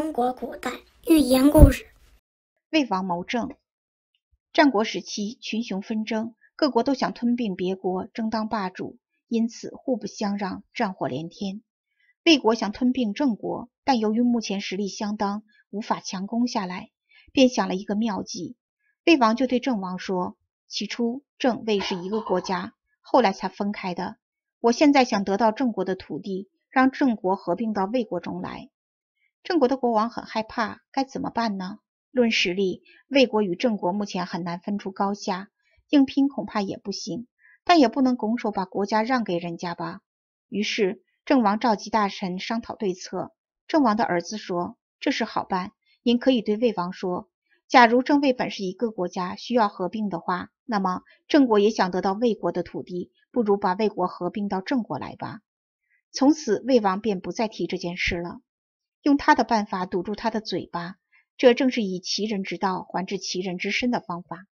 中国古代寓言故事：魏王谋政。战国时期，群雄纷争，各国都想吞并别国，争当霸主，因此互不相让，战火连天。魏国想吞并郑国，但由于目前实力相当，无法强攻下来，便想了一个妙计。魏王就对郑王说：“起初，郑魏是一个国家，后来才分开的。我现在想得到郑国的土地，让郑国合并到魏国中来。”郑国的国王很害怕，该怎么办呢？论实力，魏国与郑国目前很难分出高下，硬拼恐怕也不行，但也不能拱手把国家让给人家吧。于是，郑王召集大臣商讨对策。郑王的儿子说：“这事好办，您可以对魏王说，假如郑魏本是一个国家，需要合并的话，那么郑国也想得到魏国的土地，不如把魏国合并到郑国来吧。”从此，魏王便不再提这件事了。用他的办法堵住他的嘴巴，这正是以其人之道还治其人之身的方法。